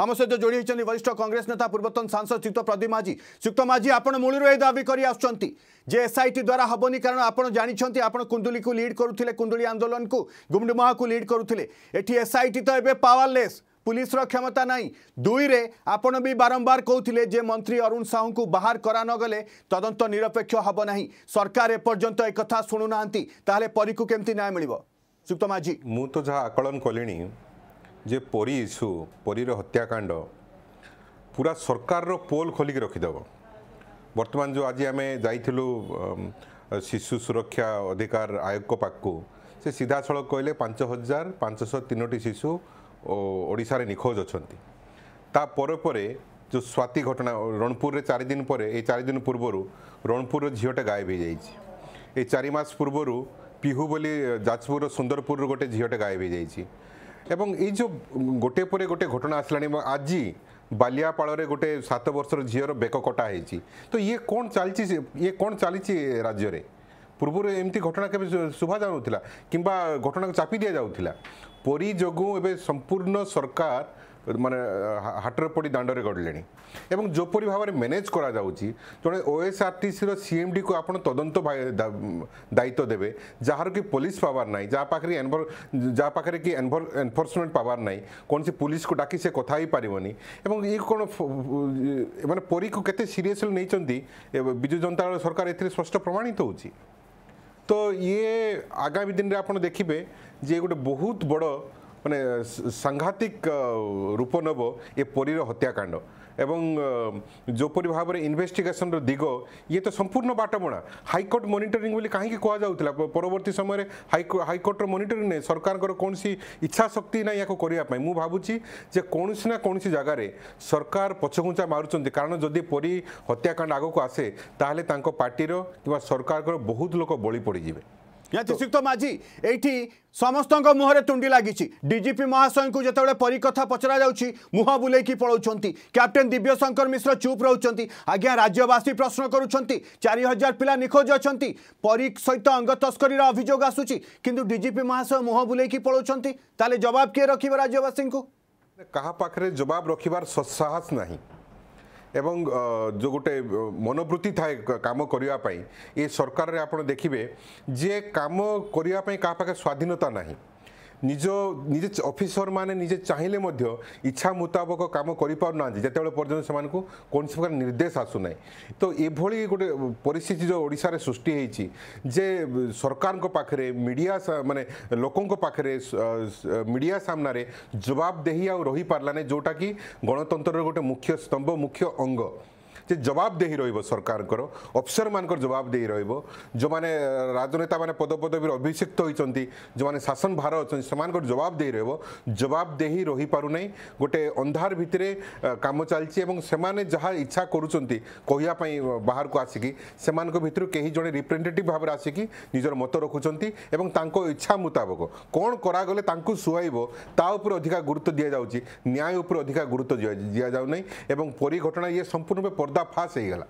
आम सहित जोड़ी होती वरिष्ठ कंग्रेस नेता पूर्वतन सांसद श्रीयुक्त प्रदीप माझी श्रीयुक्त माझी आप मूलर यह दाबी कर एसआईटी द्वारा हेनी कारण आप जानते आप कुंदुली को लिड करुले कुंदुली आंदोलन को गुमडुमहा को लिड करुले ये एसआईटी तो ये पावरलेस পুলিশর ক্ষমতা নাই দুইরে আপন বি বারম্বার কৌলে যে মন্ত্রী অরুণ সাহুঙ্কু বাহার করা নগলে তদন্ত নিরপেক্ষ হব না সরকার এপর্যন্ত একথা শুণু না তাহলে পরীক্ষু কেমতি ন্যায় মিলব সুক্ত মাঝি মু তো যা আকলন কলিনি যে পরি ইস্যু পরীর হত্যাকাণ্ড পুরা সরকার পোল খোলিকি রখিদেব বর্তমান যে আজ আমি যাই শিশু সুরক্ষা অধিকার আয়োগ পাখু সে সিধা সড়ক কহিলেন পাঁচ হাজার পাঁচশো তিনোটি শিশু ওড়শার নিখোঁজ অপরে পরে যে স্বাতি ঘটনা রণপুরের চারিদিন পরে এই চারিদিন পূর্ব রণপুরের ঝিওটা গায়েব হয়ে যাই এই চারি মাস পূর্বর পিহু বলে যাজপুর সুন্দরপুর গোটে ঝিওটা গায়েব হয়ে যাই এবং এই যে গোটে পরে গোটে ঘটনা আসলানি এবং আজি বালিয়াপাড়ে গোটে সাত বর্ষর ঝিওর বেক কটা হয়েছি তো ইয়ে কোণ চালছি ইয়ে কোণ চালছি রাজ্যরে পূর্বর এমতি ঘটনা কেবে শুভা যাওয়া কিংবা ঘটনাকে চাপি দিয়া যাওয়া পরী যোগ এবে সম্পূর্ণ সরকার ମାନେ ହାଟରେ ପଡ଼ି ଦାଣ୍ଡରେ ଗଡ଼ିଲେଣି ଏବଂ ଯେପରି ଭାବରେ ମ୍ୟାନେଜ୍ କରାଯାଉଛି ଜଣେ ଓଏସ୍ଆର୍ଟିସିର ସିଏମ୍ଡିକୁ ଆପଣ ତଦନ୍ତ ଦାୟିତ୍ୱ ଦେବେ ଯାହାର କି ପୋଲିସ ପାୱାର ନାହିଁ ଯାହା ପାଖରେ ଯାହା ପାଖରେ କି ଏନଫୋର୍ସମେଣ୍ଟ ପାୱାର ନାହିଁ କୌଣସି ପୋଲିସକୁ ଡାକି ସେ କଥା ହେଇପାରିବନି ଏବଂ ଇଏ କ'ଣ ମାନେ ପରୀକୁ କେତେ ସିରିୟସଲି ନେଇଛନ୍ତି ବିଜୁ ଜନତା ଦଳ ସରକାର ଏଥିରେ ସ୍ପଷ୍ଟ ପ୍ରମାଣିତ ହେଉଛି ତ ଇଏ ଆଗାମୀ ଦିନରେ ଆପଣ ଦେଖିବେ ଯେ ଗୋଟେ ବହୁତ ବଡ଼ মানে সাংঘাতিক রূপ নেব এ পরীর হত্যাকাণ্ড এবং যেপরি ভাবে ইনভেস্টিগেশনর দিগ ইয়ে তো সম্পূর্ণ বাটমণা হাইকোর্ট মনিটরিং বলে কাহি কুহযাওয়া পরবর্তী সময় হাইকোর্টর মনিটরিং নেই সরকারঙ্কর কৌশি ইচ্ছা শক্তি না ইয়াকে করা মু ভাবুছি যে কৌশি না কৌশি জায়গায় সরকার পছঘুঞ্চা মারুচার কারণ যদি পরী হত্যাকাণ্ড আগুক আসে তাহলে তাঁর পার্টির কিংবা সরকারঙ্কর বহুত লোক বলি পড়ে যাবে ନିହାତିଶୁକ୍ତ ମାଝି ଏଇଠି ସମସ୍ତଙ୍କ ମୁହଁରେ ତୁଣ୍ଡି ଲାଗିଛି ଡିଜିପି ମହାଶୟଙ୍କୁ ଯେତେବେଳେ ପରିକଥା ପଚରାଯାଉଛି ମୁହଁ ବୁଲେଇକି ପଳାଉଛନ୍ତି କ୍ୟାପ୍ଟେନ୍ ଦିବ୍ୟଶଙ୍କର ମିଶ୍ର ଚୁପ୍ ରହୁଛନ୍ତି ଆଜ୍ଞା ରାଜ୍ୟବାସୀ ପ୍ରଶ୍ନ କରୁଛନ୍ତି ଚାରି ହଜାର ପିଲା ନିଖୋଜ ଅଛନ୍ତି ପରି ସହିତ ଅଙ୍ଗ ତସ୍କରୀର ଅଭିଯୋଗ ଆସୁଛି କିନ୍ତୁ ଡିଜିପି ମହାଶୟ ମୁହଁ ବୁଲେଇକି ପଳାଉଛନ୍ତି ତାହେଲେ ଜବାବ କିଏ ରଖିବ ରାଜ୍ୟବାସୀଙ୍କୁ କାହା ପାଖରେ ଜବାବ ରଖିବାର ସାହସ ନାହିଁ এবং ଯେଉଁ ଗୋଟେ ମନୋବୃତ୍ତି ଥାଏ କାମ କରିବା ପାଇଁ ଏ ସରକାରରେ ଆପଣ ଦେଖିବେ ଯିଏ କାମ କରିବା ପାଇଁ କାହା ପାଖେ ସ୍ୱାଧୀନତା ନାହିଁ ନିଜ ନିଜେ ଅଫିସରମାନେ ନିଜେ ଚାହିଁଲେ ମଧ୍ୟ ଇଚ୍ଛା ମୁତାବକ କାମ କରିପାରୁନାହାନ୍ତି ଯେତେବେଳେ ପର୍ଯ୍ୟନ୍ତ ସେମାନଙ୍କୁ କୌଣସି ପ୍ରକାର ନିର୍ଦ୍ଦେଶ ଆସୁନାହିଁ ତ ଏଭଳି ଗୋଟେ ପରିସ୍ଥିତି ଯେଉଁ ଓଡ଼ିଶାରେ ସୃଷ୍ଟି ହେଇଛି ଯେ ସରକାରଙ୍କ ପାଖରେ ମିଡ଼ିଆ ମାନେ ଲୋକଙ୍କ ପାଖରେ ମିଡ଼ିଆ ସାମ୍ନାରେ ଜବାବଦେହି ଆଉ ରହିପାରିଲାନି ଯେଉଁଟାକି ଗଣତନ୍ତ୍ରର ଗୋଟେ ମୁଖ୍ୟ ସ୍ତମ୍ଭ ମୁଖ୍ୟ ଅଙ୍ଗ যে জবাবদেহি রহব সরকারকর অফিসর মানুষ জবাবদেহি রহব যে রাজনেতা মানে পদপদবীর অভিষিক্ত হয়েছেন যে শাসন ভার অনেক জবাবদেহি রহব জবাবদেহি নাই গোটে অন্ধার ভিতরে কাম চালছে এবং সে যা ইচ্ছা করুচার কহিয়া বাহার আসিকি সে ভিতর কে জনে রিপ্রেজেটেটিভ ভাবে আসিকি নিজের মত রাখুচার এবং তাঙ্ক ইচ্ছা মুতাবক কোণ করলে তাঙ্কু সুহাইব তা উপরে অধিকা গুরুত্ব দিয়ে যাচ্ছে ন্যায় উপরে অধিকা গুরুত্ব দিয়ে যাও নাই এবং পরিঘটনা ইয়ে সম্পূর্ণ 打发谁了？